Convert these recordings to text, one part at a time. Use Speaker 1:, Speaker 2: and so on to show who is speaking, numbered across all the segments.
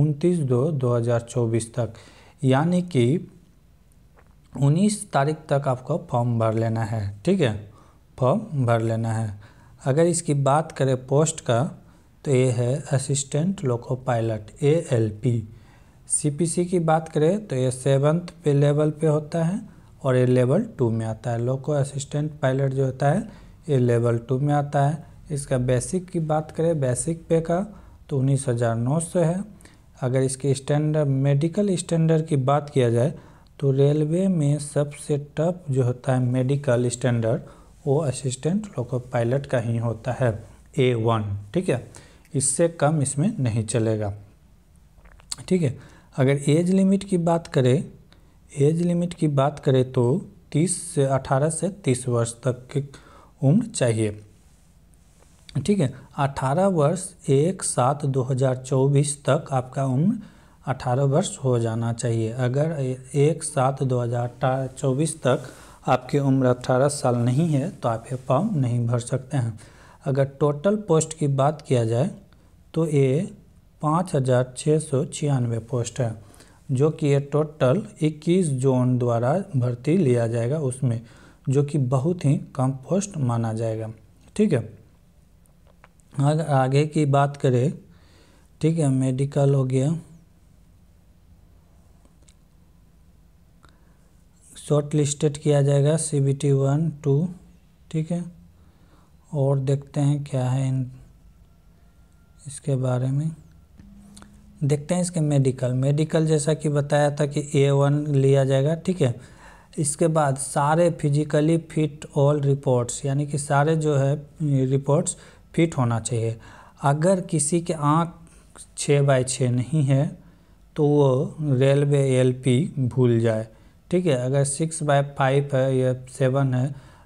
Speaker 1: उनतीस दो चौबीस तक यानी कि 19 तारीख तक आपको फॉर्म भर लेना है ठीक है फॉर्म भर लेना है अगर इसकी बात करें पोस्ट का तो ये है assistant loco pilot A L P C P C की बात करें तो ये सेवन्थ पे लेवल पे होता है और ये लेवल टू में आता है लोको असिस्टेंट पायलट जो होता है ये लेवल टू में आता है इसका बेसिक की बात करें बेसिक पे का तो उन्नीस हज़ार नौ सौ है अगर इसके स्टैंडर्ड मेडिकल स्टैंडर्ड की बात किया जाए तो रेलवे में सबसे टफ जो होता है मेडिकल स्टैंडर्ड वो असिस्टेंट लोको पायलट का ही होता है ए वन ठीक है इससे कम इसमें नहीं चलेगा ठीक है अगर एज लिमिट की बात करें एज लिमिट की बात करें तो 30 से 18 से 30 वर्ष तक की उम्र चाहिए ठीक है 18 वर्ष एक सात 2024 तक आपका उम्र 18 वर्ष हो जाना चाहिए अगर एक सात 2024 तक आपकी उम्र 18 साल नहीं है तो आप ये फॉर्म नहीं भर सकते हैं अगर टोटल पोस्ट की बात किया जाए तो ये पाँच हज़ार छः सौ छियानवे पोस्ट है जो कि ये टोटल 21 जोन द्वारा भर्ती लिया जाएगा उसमें जो कि बहुत ही कम पोस्ट माना जाएगा ठीक है अगर आगे की बात करें ठीक है मेडिकल हो गया शॉर्ट लिस्टेड किया जाएगा C B T one two ठीक है और देखते हैं क्या है इन इसके बारे में देखते हैं इसके मेडिकल मेडिकल जैसा कि बताया था कि ए वन लिया जाएगा ठीक है इसके बाद सारे फिजिकली फिट ऑल रिपोर्ट्स यानी कि सारे जो है रिपोर्ट्स फिट होना चाहिए अगर किसी के आँख छः बाई छः नहीं है तो वो रेलवे एल पी भूल जाए ठीक है अगर सिक्स बाय फाइव है या सेवन है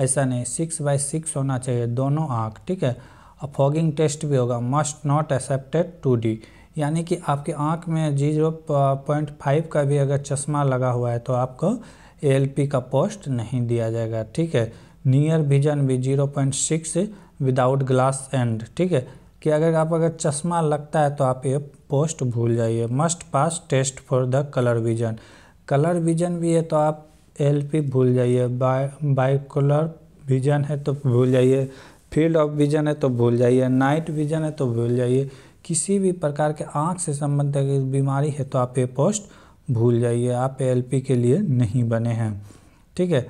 Speaker 1: ऐसा नहीं सिक्स बाय सिक्स होना चाहिए दोनों आँख ठीक है और फॉगिंग टेस्ट भी होगा must not accepted two D यानी कि आपके आँख में जीरो पॉइंट फाइव का भी अगर चश्मा लगा हुआ है तो आपको एल पी का पोस्ट नहीं दिया जाएगा ठीक है नियर विजन भी zero point six without glass and ठीक है कि अगर आप अगर चश्मा लगता है तो आप ये पोस्ट भूल जाइए must pass test for the colour vision colour vision भी है तो आप एल पी भूल जाइए बाय बाइकुलर विजन है तो भूल जाइए फील्ड ऑफ विजन है तो भूल जाइए नाइट विजन है तो भूल जाइए किसी भी प्रकार के आँख से संबंधित बीमारी है तो आप ये पोस्ट भूल जाइए आप एल पी के लिए नहीं बने हैं ठीक है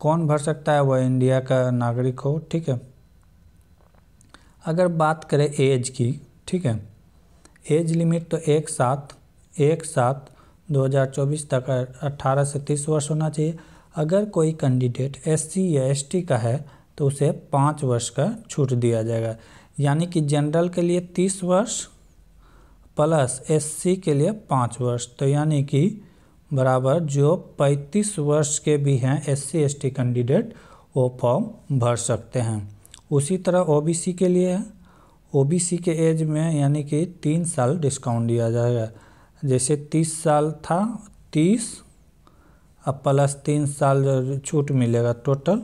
Speaker 1: कौन भर सकता है वह इंडिया का नागरिक हो ठीक है अगर बात करें एज की ठीक है एज लिमिट तो एक साथ एक सात 2024 तक 18 से 30 वर्ष होना चाहिए अगर कोई कैंडिडेट एस या एस का है तो उसे पाँच वर्ष का छूट दिया जाएगा यानी कि जनरल के लिए तीस वर्ष प्लस एस के लिए पाँच वर्ष तो यानी कि बराबर जो पैंतीस वर्ष के भी हैं एस सी कैंडिडेट वो फॉर्म भर सकते हैं उसी तरह ओबीसी के लिए है ओबीसी के एज में यानी कि तीन साल डिस्काउंट दिया जाएगा जैसे तीस साल था तीस अब प्लस तीन साल छूट मिलेगा टोटल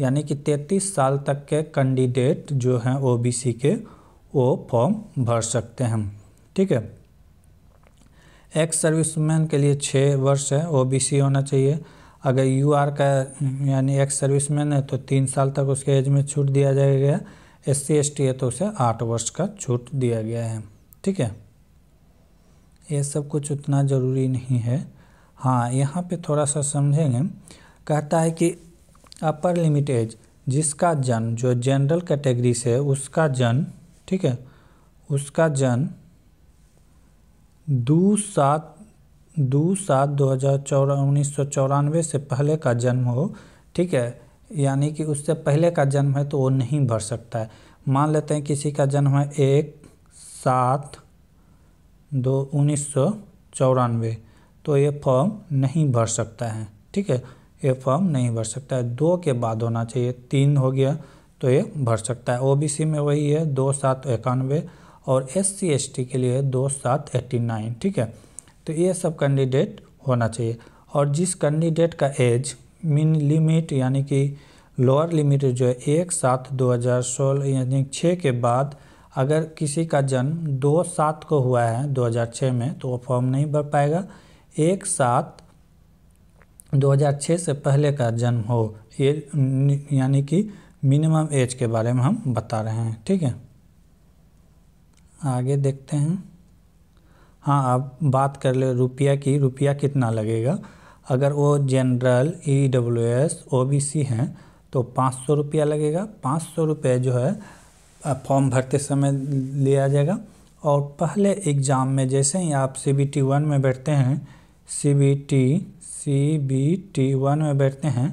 Speaker 1: यानी कि तैंतीस साल तक के कैंडिडेट जो हैं ओबीसी के वो फॉर्म भर सकते हैं ठीक है एक्स सर्विसमैन के लिए छः वर्ष है ओबीसी होना चाहिए अगर यू आर का यानी एक्स सर्विस मैन है तो तीन साल तक उसके एज में छूट दिया जाएगा एस सी एस टी है तो उसे आठ वर्ष का छूट दिया गया है ठीक है ये सब कुछ उतना ज़रूरी नहीं है हाँ यहाँ पे थोड़ा सा समझेंगे कहता है कि अपर लिमिट एज जिसका जन जो जनरल कैटेगरी से है उसका जन ठीक है उसका जन दो सात दो सात दो हज़ार चौरा उन्नीस सौ चौरानवे से पहले का जन्म हो ठीक है यानी कि उससे पहले का जन्म है तो वो नहीं भर सकता है मान लेते हैं किसी का जन्म है एक सात दो उन्नीस सौ चौरानवे तो ये फॉर्म नहीं भर सकता है ठीक है ये फॉर्म नहीं भर सकता है दो के बाद होना चाहिए तीन हो गया तो ये भर सकता है ओबीसी में वही है दो सात इक्यानवे और एस सी एस टी के लिए है दो सात एट्टी नाइन ठीक है तो ये सब कैंडिडेट होना चाहिए और जिस कैंडिडेट का एज मिन लिमिट यानी कि लोअर लिमिट जो है एक सात दो हज़ार सोलह यानी छः के बाद अगर किसी का जन्म दो सात को हुआ है 2006 में तो वो फॉर्म नहीं भर पाएगा एक सात 2006 से पहले का जन्म हो ये यानी कि मिनिमम एज के बारे में हम बता रहे हैं ठीक है आगे देखते हैं हाँ आप बात कर ले रुपया की रुपया कितना लगेगा अगर वो general E W S O B C हैं तो पाँच सौ रुपया लगेगा पाँच सौ रुपये जो है फॉर्म भरते समय लिया जाएगा और पहले एग्ज़ाम में जैसे ही आप सी बी टी वन में बैठते हैं C B T C B T one में बैठते हैं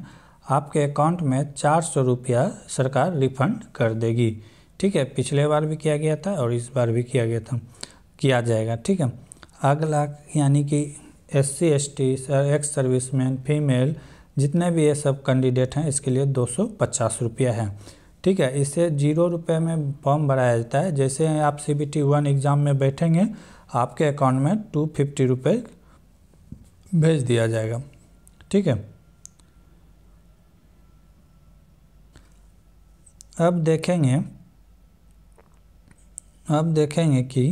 Speaker 1: आपके अकाउंट में चार सौ रुपया सरकार रिफंड कर देगी ठीक है पिछले बार भी किया गया था और इस बार भी किया गया था किया जाएगा ठीक है अगला यानी कि S C S T ex serviceman female जितने भी ये सब कैंडिडेट हैं इसके लिए दो सौ पचास रुपया है ठीक है इसे जीरो रुपये में फॉर्म भराया जाता है जैसे आप C B T one exam में बैठेंगे आपके अकाउंट में टू फिफ्टी रुपये भेज दिया जाएगा ठीक है अब देखेंगे अब देखेंगे कि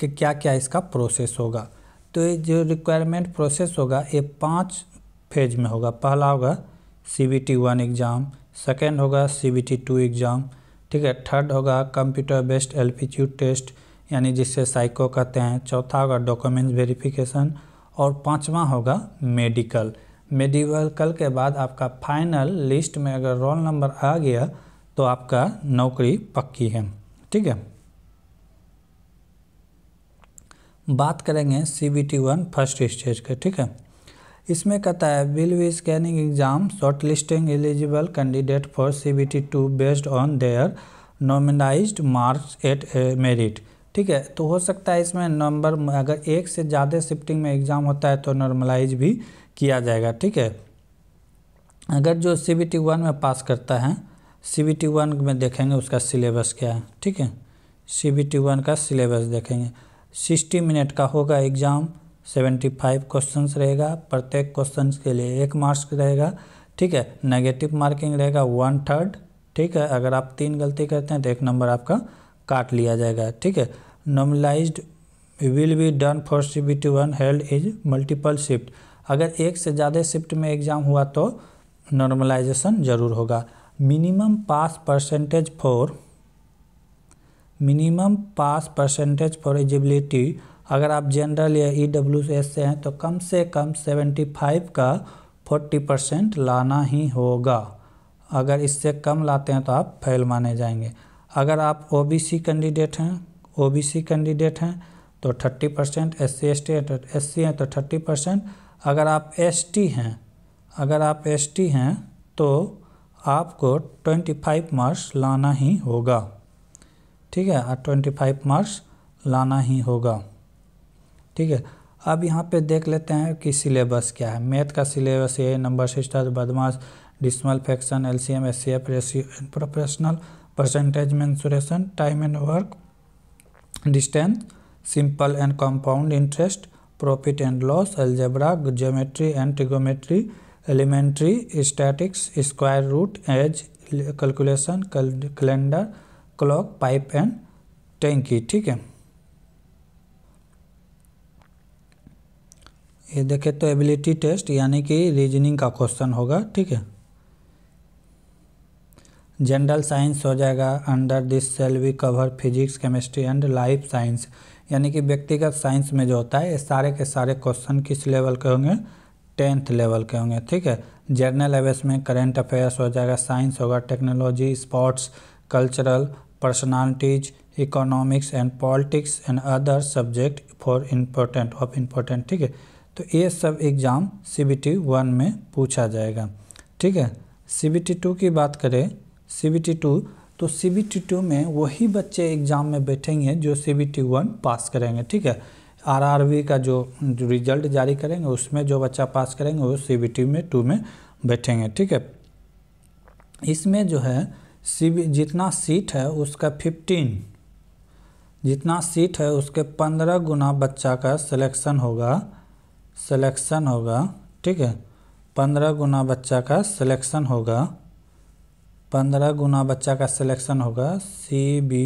Speaker 1: कि क्या क्या इसका प्रोसेस होगा तो ये जो रिक्वायरमेंट प्रोसेस होगा ये पाँच फेज में होगा पहला होगा C B T one exam second होगा C B T two exam ठीक है थर्ड होगा कंप्यूटर बेस्ड एल्टीट्यूड टेस्ट यानी जिससे साइको कहते हैं चौथा होगा डॉक्यूमेंट वेरिफिकेशन और पांचवा होगा मेडिकल मेडिकल के बाद आपका फाइनल लिस्ट में अगर रोल नंबर आ गया तो आपका नौकरी पक्की है ठीक है बात करेंगे C B T one first stage का ठीक है इसमें कहता है will we scanning exam shortlisting eligible candidate for C B T two based on their नॉमिनाइज मार्क्स एट मेरिट ठीक है तो हो सकता है इसमें नंबर अगर एक से ज़्यादा शिफ्टिंग में एग्ज़ाम होता है तो नॉर्मलाइज भी किया जाएगा ठीक है अगर जो सी बी टी वन में पास करता है सी बी टी वन में देखेंगे उसका सिलेबस क्या है ठीक है सी बी टी वन का सिलेबस देखेंगे सिक्सटी मिनट का होगा एग्ज़ाम सेवेंटी फाइव क्वेश्चन रहेगा प्रत्येक क्वेश्चन के लिए एक मार्क्स रहेगा ठीक है नेगेटिव मार्किंग रहेगा वन थर्ड ठीक है अगर आप तीन गलती करते हैं तो एक नंबर आपका काट लिया जाएगा ठीक है normalised will be done for C B T one held is multiple shift अगर एक से ज़्यादा शिफ्ट में एग्ज़ाम हुआ तो नॉर्मलाइजेशन ज़रूर होगा minimum pass percentage for minimum pass percentage for eligibility अगर आप जनरल या ई डब्ल्यू एस से हैं तो कम से कम 75 का 40 परसेंट लाना ही होगा अगर इससे कम लाते हैं तो आप फेल माने जाएंगे अगर आप ओ बी सी कैंडिडेट हैं ओ बी सी कैंडिडेट हैं तो 30 percent S C S T S C हैं तो 30 परसेंट अगर आप एस टी हैं अगर आप एस टी हैं तो आपको 25 मार्क्स लाना ही होगा ठीक है और ट्वेंटी फाइव मार्क्स लाना ही होगा ठीक है अब यहाँ पे देख लेते हैं कि सिलेबस क्या है मैथ का सिलेबस ये number system BODMAS decimal fraction L C M S C F professional percentage mensuration time and work distance simple and compound interest profit and loss algebra geometry and trigonometry elementary statics square root age calculation calendar clock pipe and tank ठीक है ये देखे तो ability test यानी कि reasoning का question होगा ठीक है जनरल साइंस हो जाएगा under this cell we cover physics chemistry and life science यानी कि व्यक्तिगत साइंस में जो होता है ये सारे के सारे क्वेश्चन किस लेवल के होंगे टेंथ लेवल के होंगे ठीक है जर्नल एवेस में करेंट अफेयर्स हो जाएगा साइंस होगा technology sports cultural personalities, economics and politics and other subject for important of important ठीक है तो ये सब exam C B T one में पूछा जाएगा ठीक है सी बी टी टू की बात करें सी बी टी टू तो सी बी टी टू में वही बच्चे एग्ज़ाम में बैठेंगे जो C B T one pass करेंगे ठीक है आर आर वी का जो रिजल्ट जारी करेंगे उसमें जो बच्चा पास करेंगे वो सी बी टी में टू में बैठेंगे ठीक है इसमें जो है सी जितना सीट है उसका फिफ्टीन जितना सीट है उसके पंद्रह गुना बच्चा का सिलेक्शन होगा सिलेक्शन होगा ठीक है पंद्रह गुना बच्चा का सिलेक्शन होगा पंद्रह गुना बच्चा का सिलेक्शन होगा सी बी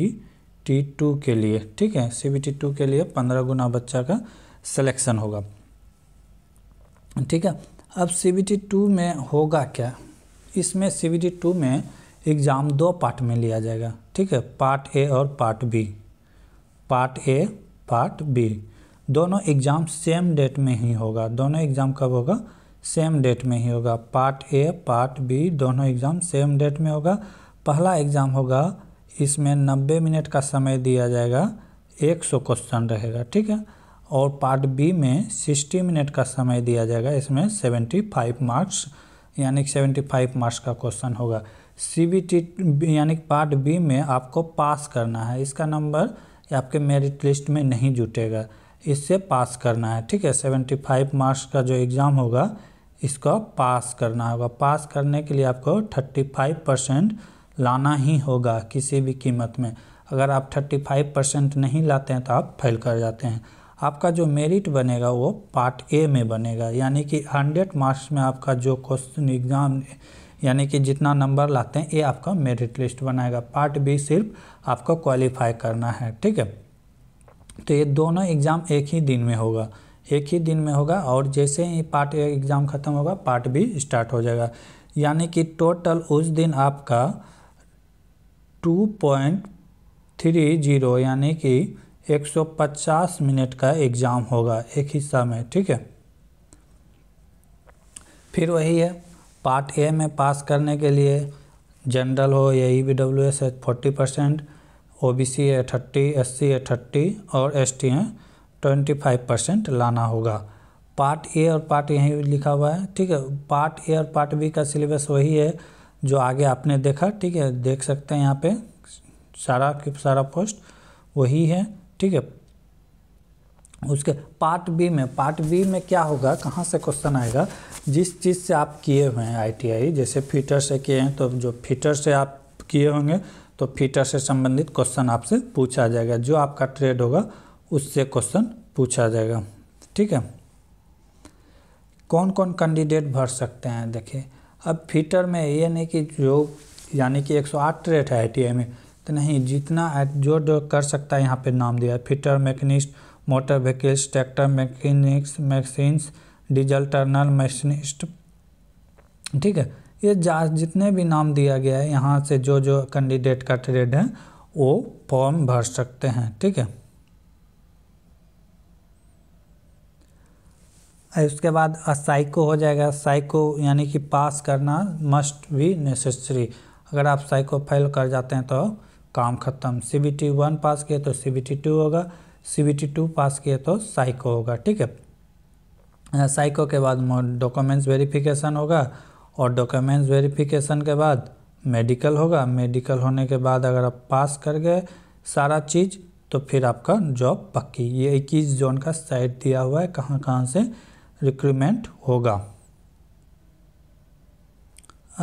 Speaker 1: टी टू के लिए ठीक है सी बी टी टू के लिए पंद्रह गुना बच्चा का सिलेक्शन होगा ठीक है अब सी बी टी टू में होगा क्या इसमें सी बी टी टू में एग्ज़ाम दो पार्ट में लिया जाएगा ठीक है पार्ट ए और part B part A part B दोनों एग्ज़ाम सेम डेट में ही होगा दोनों एग्ज़ाम कब होगा सेम डेट में ही होगा पार्ट ए पार्ट बी दोनों एग्ज़ाम सेम डेट में होगा पहला एग्ज़ाम होगा इसमें नब्बे मिनट का समय दिया जाएगा एक सौ क्वेश्चन रहेगा ठीक है और पार्ट बी में सिक्सटी मिनट का समय दिया जाएगा इसमें सेवेंटी फाइव मार्क्स यानी सेवेंटी फाइव मार्क्स का क्वेश्चन होगा सी बी टी यानी पार्ट बी में आपको पास करना है इसका नंबर आपके मेरिट लिस्ट में नहीं जुटेगा इससे पास करना है ठीक है सेवेंटी फाइव मार्क्स का जो एग्ज़ाम होगा इसको पास करना होगा पास करने के लिए आपको थर्टी फाइव परसेंट लाना ही होगा किसी भी कीमत में अगर आप थर्टी फाइव परसेंट नहीं लाते हैं तो आप फेल कर जाते हैं आपका जो मेरिट बनेगा वो पार्ट ए में बनेगा यानी कि हंड्रेड मार्क्स में आपका जो क्वेश्चन एग्ज़ाम यानी कि जितना नंबर लाते हैं ये आपका मेरिट लिस्ट बनाएगा पार्ट बी सिर्फ आपको क्वालिफाई करना है ठीक है तो ये दोनों एग्ज़ाम एक ही दिन में होगा एक ही दिन में होगा और जैसे ही पार्ट ए एग्ज़ाम ख़त्म होगा पार्ट बी स्टार्ट हो जाएगा यानी कि टोटल उस दिन आपका टू पॉइंट थ्री जीरो यानी कि 150 मिनट का एग्ज़ाम होगा एक हिस्सा में ठीक है फिर वही है पार्ट ए में पास करने के लिए जनरल हो या ई बी डब्ल्यू एस है forty percent O B C है थर्टी एस सी है थर्टी और एस टी है ट्वेंटी फाइव परसेंट लाना होगा पार्ट ए और पार्ट यहीं लिखा हुआ है ठीक है पार्ट ए और पार्ट बी का सिलेबस वही है जो आगे आपने देखा ठीक है देख सकते हैं यहाँ पे सारा सारा पोस्ट वही है ठीक है उसके पार्ट बी में पार्ट बी में क्या होगा कहाँ से क्वेश्चन आएगा जिस चीज़ से आप किए हुए हैं आईटीआई जैसे फीटर से किए हैं तो जो फीटर से आप किए होंगे तो फीटर से संबंधित क्वेश्चन आपसे पूछा जाएगा जो आपका ट्रेड होगा उससे क्वेश्चन पूछा जाएगा ठीक है कौन कौन कैंडिडेट भर सकते हैं देखिए अब फीटर में ये नहीं कि जो यानी कि 108 ट्रेड है आई में तो नहीं जितना जो जो कर सकता है यहाँ पे नाम दिया है fitter mechanist motor vehicles tractor mechanics machines diesel turner machinist ठीक है ये जा जितने भी नाम दिया गया है यहाँ से जो जो कैंडिडेट का ट्रेड है वो फॉर्म भर सकते हैं ठीक है उसके बाद साइको हो जाएगा साइको यानी कि पास करना मस्ट बी नेसेसरी अगर आप साइको फेल कर जाते हैं तो काम खत्म C B T one pass किए तो सी बी टी टू होगा C B T two pass किए तो साइको होगा ठीक है साइको के बाद डॉक्यूमेंट्स वेरिफिकेशन होगा और डॉक्यूमेंट्स वेरिफिकेशन के बाद मेडिकल होगा मेडिकल होने के बाद अगर आप पास कर गए सारा चीज़ तो फिर आपका जॉब पक्की ये इक्कीस जोन का साइट दिया हुआ है कहाँ कहाँ से रिक्रूमेंट होगा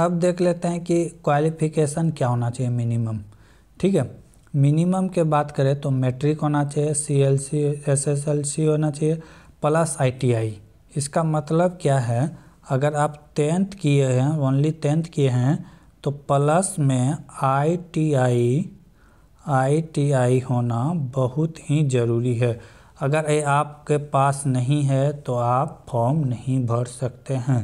Speaker 1: अब देख लेते हैं कि क्वालिफिकेशन क्या होना चाहिए मिनिमम ठीक है मिनिमम के बात करें तो मैट्रिक होना चाहिए C L C S S L C होना चाहिए प्लस आई टी आई इसका मतलब क्या है अगर आप टेंथ किए हैं ओनली टेंथ किए हैं तो प्लस में I T I I T I होना बहुत ही ज़रूरी है अगर ये आपके पास नहीं है तो आप फॉर्म नहीं भर सकते हैं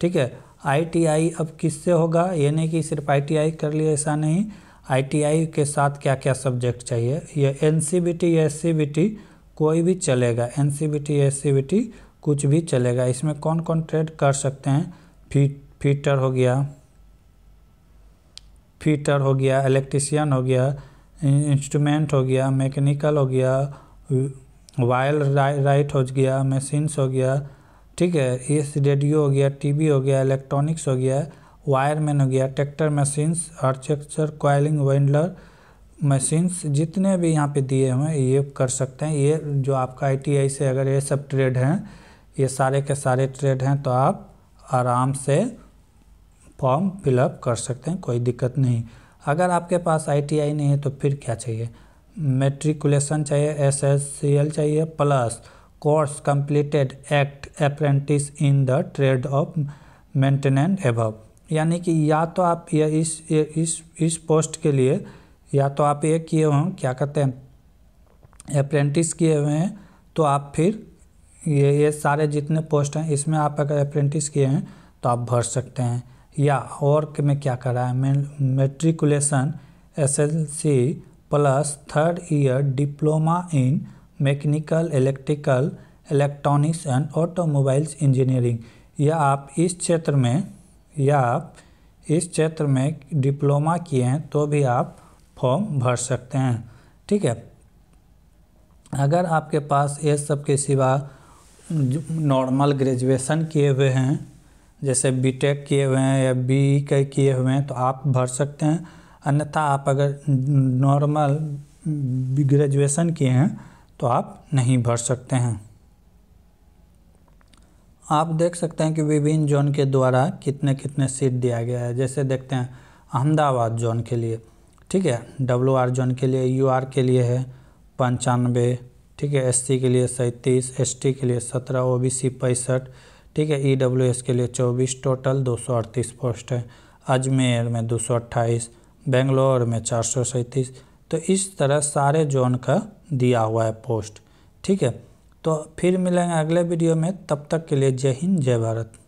Speaker 1: ठीक है आईटीआई अब किससे होगा ये नहीं कि सिर्फ आईटीआई कर लिए ऐसा नहीं आईटीआई के साथ क्या क्या सब्जेक्ट चाहिए ये बी टी कोई भी चलेगा बी टी कुछ भी चलेगा इसमें कौन कौन ट्रेड कर सकते हैं फी फीटर हो गया फीटर हो गया इलेक्ट्रिशियन हो गया इंस्ट्रूमेंट हो गया मैकेनिकल हो गया वायल राइट हो गया मशीन्स हो गया ठीक है ये रेडियो हो गया टीवी हो गया इलेक्ट्रॉनिक्स हो गया वायरमैन हो गया ट्रैक्टर मशीन्स आर्चेक्चर कोयलिंग वेंडलर मशीन्स जितने भी यहाँ पे दिए हुए हैं ये कर सकते हैं ये जो आपका आईटीआई से अगर ये सब ट्रेड हैं ये सारे के सारे ट्रेड हैं तो आप आराम से फॉर्म फिलअप कर सकते हैं कोई दिक्कत नहीं अगर आपके पास आईटीआई नहीं है तो फिर क्या चाहिए मेट्रिकुलेशन चाहिए एसएससीएल चाहिए plus course completed act apprentice in the trade of maintenance above यानी कि या तो आप ये इस ये इस इस पोस्ट के लिए या तो आप ये किए हों क्या कहते हैं अप्रेंटिस किए हुए हैं तो आप फिर ये ये सारे जितने पोस्ट हैं इसमें आप अगर अप्रेंटिस किए हैं तो आप भर सकते हैं या और में क्या कर रहा है matriculation SLC plus third year diploma in mechanical electrical electronics and automobiles engineering या आप इस क्षेत्र में या आप इस क्षेत्र में डिप्लोमा किए हैं तो भी आप फॉर्म भर सकते हैं ठीक है अगर आपके पास ये सब के सिवा नॉर्मल ग्रेजुएशन किए हुए हैं जैसे बीटेक किए हुए हैं या बी के e किए हुए हैं तो आप भर सकते हैं अन्यथा आप अगर नॉर्मल ग्रेजुएशन किए हैं तो आप नहीं भर सकते हैं आप देख सकते हैं कि विभिन्न जोन के द्वारा कितने कितने सीट दिया गया है जैसे देखते हैं अहमदाबाद जोन के लिए ठीक है डब्ल्यू आर जोन के लिए यू आर के लिए है पंचानवे ठीक है एससी के लिए सैंतीस एसटी के लिए सत्रह ओबीसी पैंसठ ठीक है ईडब्ल्यूएस e के लिए चौबीस टोटल दो सौ अड़तीस पोस्ट है अजमेर में दो सौ अट्ठाईस बेंगलोर में चार सौ सैंतीस तो इस तरह सारे जोन का दिया हुआ है पोस्ट ठीक है तो फिर मिलेंगे अगले वीडियो में तब तक के लिए जय हिंद जय भारत